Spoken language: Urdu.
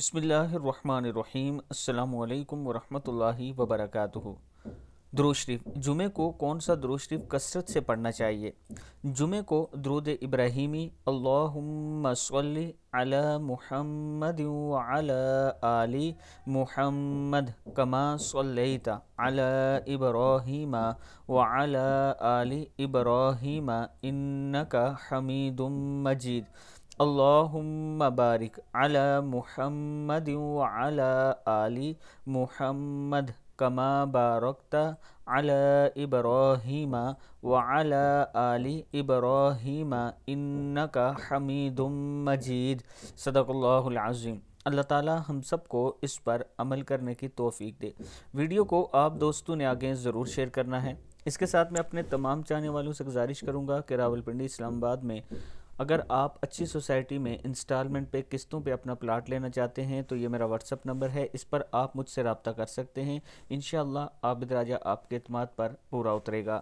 بسم اللہ الرحمن الرحیم السلام علیکم ورحمۃ اللہ وبرکاتہ درو شریف جمعہ کو کون سا درو شریف کثرت سے پڑھنا چاہیے جمعہ کو درود ابراہیمی اللہم صلی علی محمد وعلی آلی محمد کما صلیت علی ابراہیم وعلی آلی ابراہیم انکا حمید مجید بارک على محمد وعلى آل محمد کما بارکتا صدق اللہ اللہ تعالیٰ ہم سب کو اس پر عمل کرنے کی توفیق دے ویڈیو کو آپ دوستوں نے آگے ضرور شیئر کرنا ہے اس کے ساتھ میں اپنے تمام چاہنے والوں سے گزارش کروں گا کہ راول پنڈی اسلام آباد میں اگر آپ اچھی سوسائٹی میں انسٹالمنٹ پہ قسطوں پہ اپنا پلاٹ لینا چاہتے ہیں تو یہ میرا اپ نمبر ہے اس پر آپ مجھ سے رابطہ کر سکتے ہیں انشاءاللہ عابد راجہ آپ کے اعتماد پر پورا اترے گا